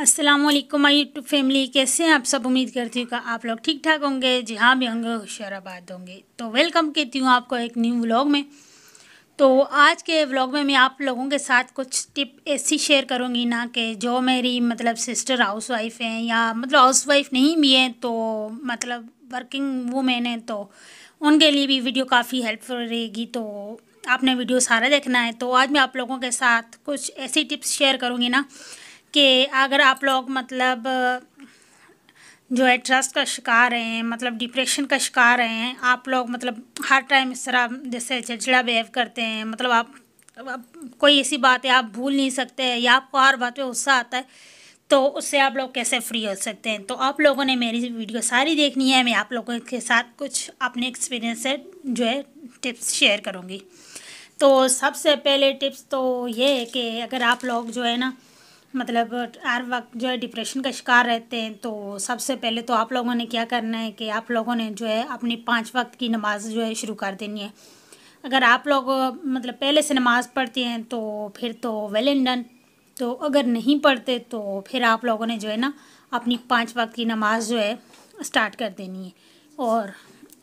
Aslam my YouTube family कैसे हैं आप सब उम्मीद करती हूँ कि आप लोग ठीक ठाक होंगे जी हाँ भी होंगे होशियाराबाद होंगे तो वेलकम कहती हूँ आपको एक न्यू व्लॉग में तो आज के व्लॉग में मैं आप लोगों के साथ कुछ टिप ऐसी शेयर करूँगी ना कि जो मेरी मतलब सिस्टर हाउस वाइफ हैं या मतलब हाउस वाइफ नहीं भी हैं तो मतलब वर्किंग वूमेन हैं तो उनके लिए भी वीडियो काफ़ी हेल्पफुल रहेगी तो आपने वीडियो सारा देखना है तो आज मैं आप लोगों के साथ कुछ ऐसी टिप्स शेयर करूँगी ना कि अगर आप लोग मतलब जो है ट्रस्ट का शिकार हैं मतलब डिप्रेशन का शिकार हैं आप लोग मतलब हर टाइम इस तरह जैसे चिड़चिड़ा बिहेव करते हैं मतलब आप, आप कोई ऐसी बात है आप भूल नहीं सकते या आपको हर बात पे गुस्सा आता है तो उससे आप लोग कैसे फ्री हो सकते हैं तो आप लोगों ने मेरी वीडियो सारी देखनी है मैं आप लोगों के साथ कुछ अपने एक्सपीरियंस से जो है टिप्स शेयर करूँगी तो सबसे पहले टिप्स तो ये है कि अगर आप लोग जो है ना मतलब हर वक्त जो है डिप्रेशन का शिकार रहते हैं तो सबसे पहले तो आप लोगों ने क्या करना है कि आप लोगों ने जो है अपनी पाँच वक्त की नमाज़ जो है शुरू कर देनी है अगर आप लोग मतलब पहले से नमाज़ पढ़ते हैं तो फिर तो वेल एंड डन तो अगर नहीं पढ़ते तो फिर आप लोगों ने जो है ना अपनी पाँच वक्त की नमाज जो है स्टार्ट कर देनी है और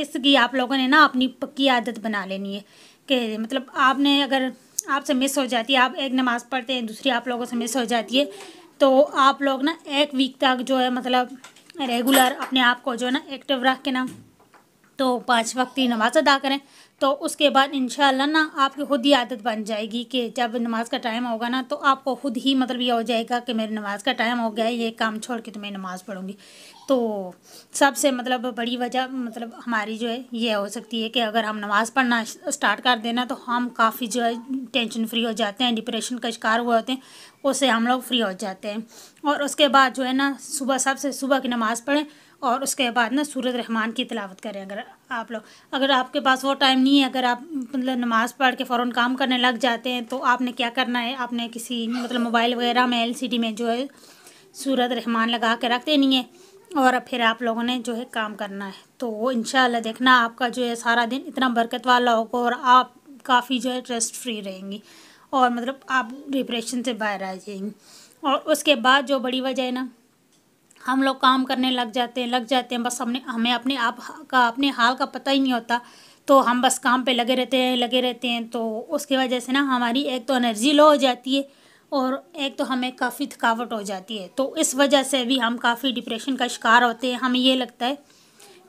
इसकी आप लोगों ने ना अपनी पक्की आदत बना लेनी है कि मतलब आपने अगर आपसे मिस हो जाती है आप एक नमाज़ पढ़ते हैं दूसरी आप लोगों से मिस हो जाती है तो आप लोग ना एक वीक तक जो है मतलब रेगुलर अपने आप को जो है ना एक्टिव रख के ना तो पाँच वक्त की नमाज़ अदा करें तो उसके बाद इन ना आपकी खुद ही आदत बन जाएगी कि जब नमाज़ का टाइम होगा ना तो आपको खुद ही मतलब ये हो जाएगा कि मेरी नमाज़ का टाइम हो गया है ये काम छोड़ के तो मैं नमाज़ पढ़ूँगी तो सबसे मतलब बड़ी वजह मतलब हमारी जो है ये हो सकती है कि अगर हम नमाज़ पढ़ना स्टार्ट कर देना तो हम काफ़ी जो है टेंशन फ्री हो जाते हैं डिप्रेशन का शिकार हुए होते हैं उससे हम लोग फ्री हो जाते हैं और उसके बाद जो है ना सुबह सबसे सुबह की नमाज़ पढ़ें और उसके बाद ना सूरत रहमान की तलावत करें अगर आप लोग अगर आपके पास वो टाइम नहीं है अगर आप मतलब नमाज़ पढ़ के फ़ौर काम करने लग जाते हैं तो आपने क्या करना है आपने किसी मतलब मोबाइल वगैरह में एलसीडी में जो है सूरत रहमान लगा के रख देनी है और फिर आप लोगों ने जो है काम करना है तो वो इन देखना आपका जो है सारा दिन इतना बरकत वाला होगा और आप काफ़ी जो है ट्रस्ट फ्री रहेंगी और मतलब आप डिप्रेशन से बाहर आ जाएंगी और उसके बाद जो बड़ी वजह है ना हम लोग काम करने लग जाते हैं लग जाते हैं बस हमने हमें अपने आप का अपने हाल का पता ही नहीं होता तो हम बस काम पे लगे रहते हैं लगे रहते हैं तो उसकी वजह से ना हमारी एक तो एनर्जी लो हो जाती है और एक तो हमें काफ़ी थकावट हो जाती है तो इस वजह से भी हम काफ़ी डिप्रेशन का शिकार होते हैं हमें ये लगता है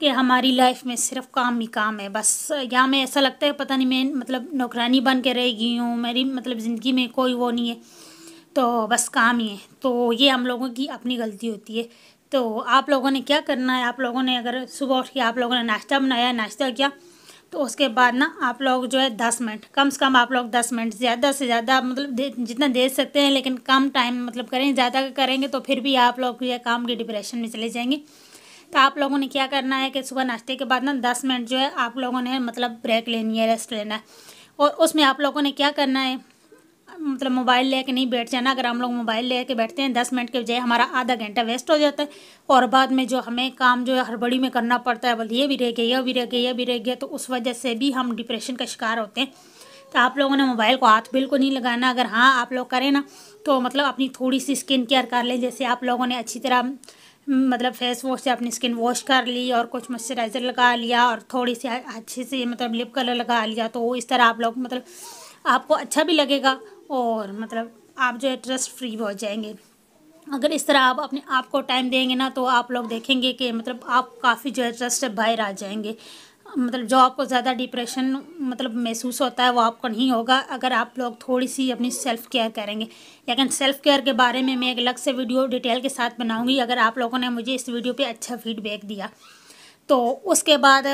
कि हमारी लाइफ में सिर्फ काम ही काम है बस या हमें ऐसा लगता है पता नहीं मैं मतलब नौकरानी बन के रह गई हूँ मेरी मतलब ज़िंदगी में कोई वो नहीं है तो बस काम ही है तो ये हम लोगों की अपनी गलती होती है तो आप लोगों ने क्या करना है आप लोगों ने अगर सुबह उठ के आप लोगों ने नाश्ता बनाया नाश्ता किया तो उसके बाद ना आप लोग जो है दस मिनट कम से कम आप लोग दस मिनट ज़्यादा से ज़्यादा मतलब दे, जितना दे सकते हैं लेकिन कम टाइम मतलब करें ज़्यादा करेंगे तो फिर भी आप लोग जो काम के डिप्रेशन में चले जाएंगे तो आप लोगों ने क्या करना है कि सुबह नाश्ते के बाद ना दस मिनट जो है आप लोगों ने मतलब ब्रेक लेनी है रेस्ट लेना है और उसमें आप लोगों ने क्या करना है मतलब मोबाइल लेके नहीं बैठ जाना अगर हम लोग मोबाइल लेके बैठते हैं दस मिनट के बजाय हमारा आधा घंटा वेस्ट हो जाता है और बाद में जो हमें काम जो है हड़बड़ी में करना पड़ता है बोले ये भी रह गया यह भी रह गया यह भी रह गया तो उस वजह से भी हम डिप्रेशन का शिकार होते हैं तो आप लोगों ने मोबाइल को हाथ बिल्कुल नहीं लगाना अगर हाँ आप लोग करें ना तो मतलब अपनी थोड़ी सी स्किन केयर कर लें जैसे आप लोगों ने अच्छी तरह मतलब फेस वॉश से अपनी स्किन वॉश कर ली और कुछ मॉइस्चराइज़र लगा लिया और थोड़ी सी अच्छी सी मतलब लिप कलर लगा लिया तो इस तरह आप लोग मतलब आपको अच्छा भी लगेगा और मतलब आप जो है ट्रस्ट फ्री हो जाएंगे अगर इस तरह आप अपने आप को टाइम देंगे ना तो आप लोग देखेंगे कि मतलब आप काफ़ी जो है ट्रस्ट बाहर आ जाएंगे मतलब जो आपको ज़्यादा डिप्रेशन मतलब महसूस होता है वो आपको नहीं होगा अगर आप लोग थोड़ी सी अपनी सेल्फ़ केयर करेंगे लेकिन सेल्फ़ केयर के बारे में मैं एक अलग से वीडियो डिटेल के साथ बनाऊंगी अगर आप लोगों ने मुझे इस वीडियो पे अच्छा फीडबैक दिया तो उसके बाद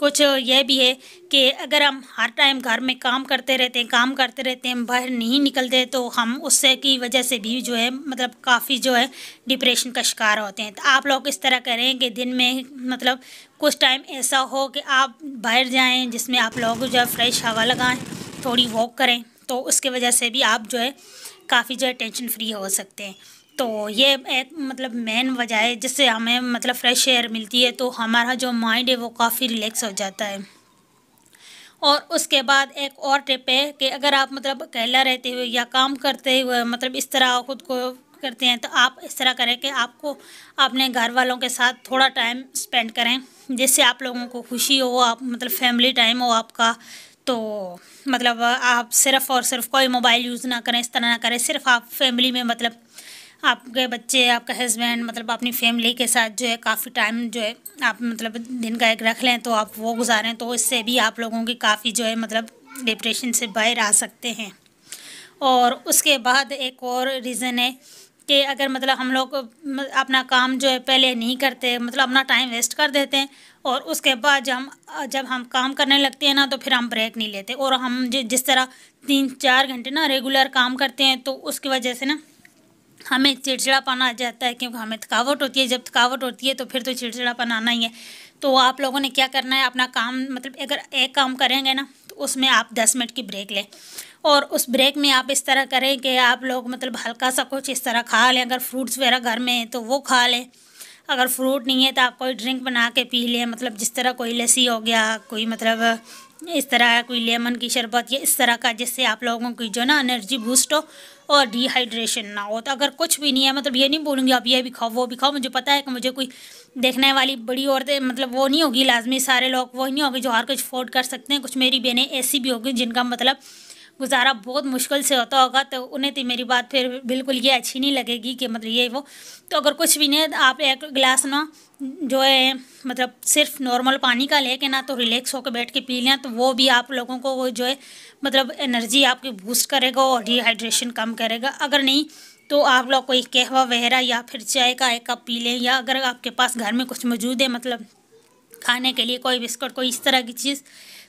कुछ यह भी है कि अगर हम हर टाइम घर में काम करते रहते हैं काम करते रहते हैं बाहर नहीं निकलते तो हम उससे की वजह से भी जो है मतलब काफ़ी जो है डिप्रेशन का शिकार होते हैं तो आप लोग इस तरह करें कि दिन में मतलब कुछ टाइम ऐसा हो कि आप बाहर जाएं जिसमें आप लोग जो है फ्रेश हवा लगाएं थोड़ी वॉक करें तो उसके वजह से भी आप जो है काफ़ी जो है टेंशन फ्री हो सकते हैं तो ये एक मतलब मेन वजह है जिससे हमें मतलब फ्रेश एयर मिलती है तो हमारा जो माइंड है वो काफ़ी रिलैक्स हो जाता है और उसके बाद एक और टिप है कि अगर आप मतलब अकेला रहते हुए या काम करते हुए मतलब इस तरह खुद को करते हैं तो आप इस तरह करें कि आपको अपने घर वालों के साथ थोड़ा टाइम स्पेंड करें जिससे आप लोगों को खुशी हो आप मतलब फैमिली टाइम हो आपका तो मतलब आप सिर्फ़ और सिर्फ कोई मोबाइल यूज़ ना करें इस तरह ना करें सिर्फ आप फैमिली में मतलब आपके बच्चे आपका हस्बैंड मतलब अपनी फैमिली के साथ जो है काफ़ी टाइम जो है आप मतलब दिन का एक रख लें तो आप वो गुजारें तो इससे भी आप लोगों की काफ़ी जो है मतलब डिप्रेशन से बाहर आ सकते हैं और उसके बाद एक और रीज़न है कि अगर मतलब हम लोग अपना काम जो है पहले नहीं करते मतलब अपना टाइम वेस्ट कर देते हैं और उसके बाद जब हम जब हम काम करने लगते हैं ना तो फिर हम ब्रेक नहीं लेते और हम जिस तरह तीन चार घंटे ना रेगुलर काम करते हैं तो उसकी वजह से ना हमें चिड़चिड़ापन आ जाता है क्योंकि हमें थकावट होती है जब थकावट होती है तो फिर तो चिड़चिड़ापन आना ही है तो आप लोगों ने क्या करना है अपना काम मतलब अगर एक काम करेंगे ना तो उसमें आप दस मिनट की ब्रेक लें और उस ब्रेक में आप इस तरह करें कि आप लोग मतलब हल्का सा कुछ इस तरह खा लें अगर फ्रूट्स वगैरह घर में हैं तो वो खा लें अगर फ्रूट नहीं है तो आप कोई ड्रिंक बना के पी लें मतलब जिस तरह कोई लस्सी हो गया कोई मतलब इस तरह कोई लेमन की शरबत या इस तरह का जिससे आप लोगों की जो ना एनर्जी बूस्ट हो और डिहाइड्रेशन ना हो तो अगर कुछ भी नहीं है मतलब ये नहीं बोलूँगी आप ये भी खाओ वो भी खाओ मुझे पता है कि मुझे कोई देखने वाली बड़ी औरतें मतलब वो नहीं होगी लाजमी सारे लोग वही नहीं होगी जो हर कुछ अफोर्ड कर सकते हैं कुछ मेरी बहनें ऐसी भी होगी जिनका मतलब गुजारा बहुत मुश्किल से होता होगा तो उन्हें तो मेरी बात फिर बिल्कुल ये अच्छी नहीं लगेगी कि मतलब ये वो तो अगर कुछ भी नहीं आप एक गिलास ना जो है मतलब सिर्फ नॉर्मल पानी का लेके ना तो रिलैक्स होकर बैठ के पी लें तो वो भी आप लोगों को जो है मतलब एनर्जी आपकी बूस्ट करेगा और डिहाइड्रेशन कम करेगा अगर नहीं तो आप लोग कोई कहवा वगैरह या फिर चाय का एक कप पी लें या अगर आपके पास घर में कुछ मौजूद है मतलब खाने के लिए कोई बिस्कुट कोई इस तरह की चीज़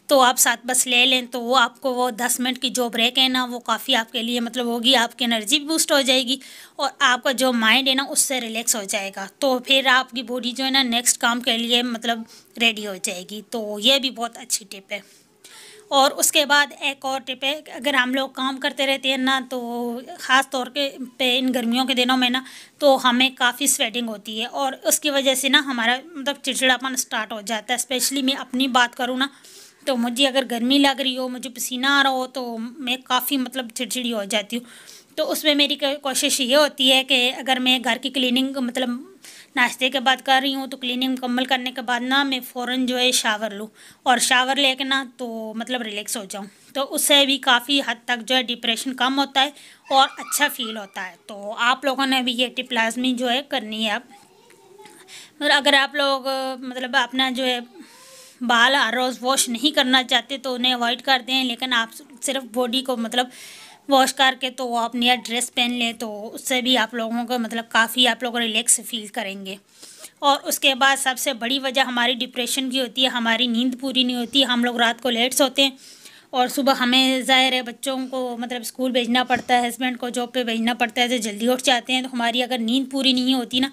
तो आप साथ बस ले लें तो वो आपको वो दस मिनट की जो ब्रेक है ना वो काफ़ी आपके लिए मतलब होगी आपकी एनर्जी भी बूस्ट हो जाएगी और आपका जो माइंड है ना उससे रिलैक्स हो जाएगा तो फिर आपकी बॉडी जो है ना नेक्स्ट काम के लिए मतलब रेडी हो जाएगी तो ये भी बहुत अच्छी टिप है और उसके बाद एक और टिप है अगर हम लोग काम करते रहते हैं ना तो ख़ास तौर के पे इन गर्मियों के दिनों में ना तो हमें काफ़ी स्वेटिंग होती है और उसकी वजह से ना हमारा मतलब चिड़चिड़ापन स्टार्ट हो जाता है स्पेशली मैं अपनी बात करूँ ना तो मुझे अगर गर्मी लग रही हो मुझे पसीना आ रहा हो तो मैं काफ़ी मतलब चिड़चिड़ी हो जाती हूँ तो उसमें मेरी कोशिश ये होती है कि अगर मैं घर की क्लीनिंग मतलब नाश्ते के बाद कर रही हूँ तो क्लीनिंग मुकम्मल करने के बाद ना मैं फ़ौर जो है शावर लूँ और शावर लेके ना तो मतलब रिलैक्स हो जाऊँ तो उससे भी काफ़ी हद तक जो है डिप्रेशन कम होता है और अच्छा फील होता है तो आप लोगों ने भी ये टिप लाजमी जो है करनी है अब अगर आप लोग मतलब अपना जो है बाल हर रोज़ वॉश नहीं करना चाहते तो उन्हें अवॉइड कर दें लेकिन आप सिर्फ बॉडी को मतलब वॉश करके तो आप नया ड्रेस पहन लें तो उससे भी आप लोगों को मतलब काफ़ी आप लोग रिलैक्स फील करेंगे और उसके बाद सबसे बड़ी वजह हमारी डिप्रेशन की होती है हमारी नींद पूरी नहीं होती हम लोग रात को लेट सोते हैं और सुबह हमें ज़ाहिर है बच्चों को मतलब स्कूल भेजना पड़ता है हस्बैंड को जॉब पे भेजना पड़ता है तो जल्दी उठ जाते हैं तो हमारी अगर नींद पूरी नहीं होती ना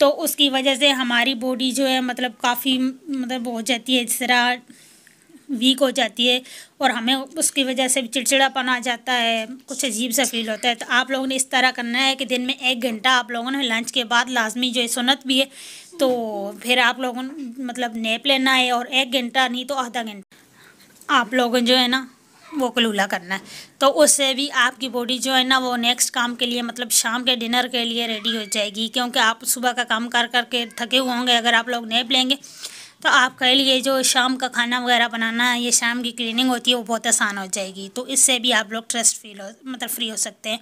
तो उसकी वजह से हमारी बॉडी जो है मतलब काफ़ी मतलब हो जाती है इस तरह वीक हो जाती है और हमें उसकी वजह से चिड़चिड़ापन आ जाता है कुछ अजीब सा फील होता है तो आप लोगों ने इस तरह करना है कि दिन में एक घंटा आप लोगों ने लंच के बाद लाजमी जो है सुनत भी है तो फिर आप लोगों मतलब नेप लेना है और एक घंटा नहीं तो आधा घंटा आप लोगों जो है ना वो कलूला करना है तो उससे भी आपकी बॉडी जो है ना वो नेक्स्ट काम के लिए मतलब शाम के डिनर के लिए रेडी हो जाएगी क्योंकि आप सुबह का काम कर करके थके हुए होंगे अगर आप लोग नेप लेंगे तो आपके लिए जो शाम का खाना वगैरह बनाना ये शाम की क्लीनिंग होती है वो बहुत आसान हो जाएगी तो इससे भी आप लोग ट्रस्ट फील हो मतलब फ्री हो सकते हैं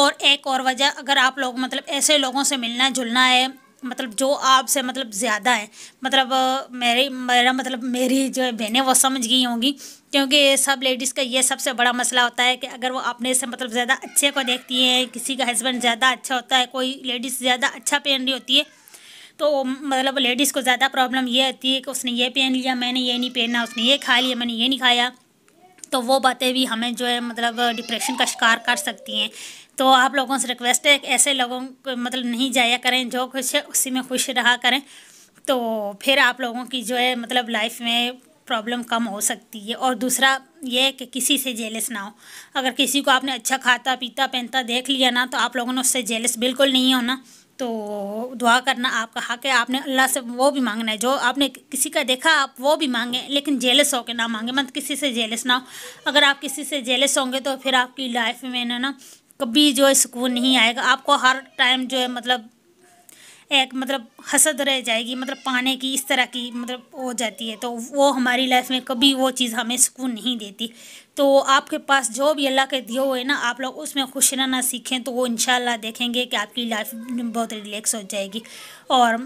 और एक और वजह अगर आप लोग मतलब ऐसे लोगों से मिलना जुलना है मतलब जो आपसे मतलब ज़्यादा है मतलब मेरी मेरा मतलब मेरी जो है बहनें वो समझ गई होंगी क्योंकि सब लेडीज़ का ये सबसे बड़ा मसला होता है कि अगर वो अपने से मतलब ज़्यादा अच्छे को देखती हैं किसी का हस्बैंड ज़्यादा अच्छा होता है कोई लेडीज़ ज़्यादा अच्छा पहन रही होती है तो मतलब लेडीज़ को ज़्यादा प्रॉब्लम ये होती है कि उसने ये पहन लिया मैंने ये नहीं पहना उसने ये खा लिया मैंने ये नहीं खाया तो वो बातें भी हमें जो है मतलब डिप्रेशन का शिकार कर सकती हैं तो आप लोगों से रिक्वेस्ट है ऐसे लोगों को मतलब नहीं जाया करें जो खुश है उसी में खुश रहा करें तो फिर आप लोगों की जो है मतलब लाइफ में प्रॉब्लम कम हो सकती है और दूसरा ये है कि किसी से जेलस ना हो अगर किसी को आपने अच्छा खाता पीता पहनता देख लिया ना तो आप लोगों ने उससे जेलस बिल्कुल नहीं होना तो दुआ करना आपका हक है आपने अल्लाह से वो भी मांगना है जो आपने किसी का देखा आप वो भी मांगे लेकिन जेलस होकर ना मांगे मत किसी से जेलस ना हो अगर आप किसी से जेलस होंगे तो फिर आपकी लाइफ में ना ना कभी जो है सुकून नहीं आएगा आपको हर टाइम जो है मतलब एक मतलब हसद रह जाएगी मतलब पाने की इस तरह की मतलब हो जाती है तो वो हमारी लाइफ में कभी वो चीज़ हमें सुकून नहीं देती तो आपके पास जो भी अल्लाह के दिए हुए ना आप लोग उसमें खुश रहना सीखें तो वो इन देखेंगे कि आपकी लाइफ बहुत रिलैक्स हो जाएगी और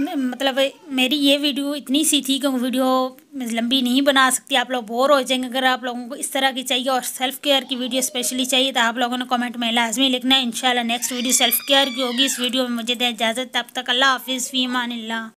मतलब मेरी ये वीडियो इतनी सी थी कि वीडियो लंबी नहीं बना सकती आप लोग बोर हो जाएंगे अगर आप लोगों को इस तरह की चाहिए और सेल्फ़ केयर की वीडियो स्पेशली चाहिए तो आप लोगों ने कमेंट में लाजमी लिखना है in next video self care की होगी इस वीडियो में मुझे दें इजाज़त तब तक अल्लाह हाफिज़ फ़ीमान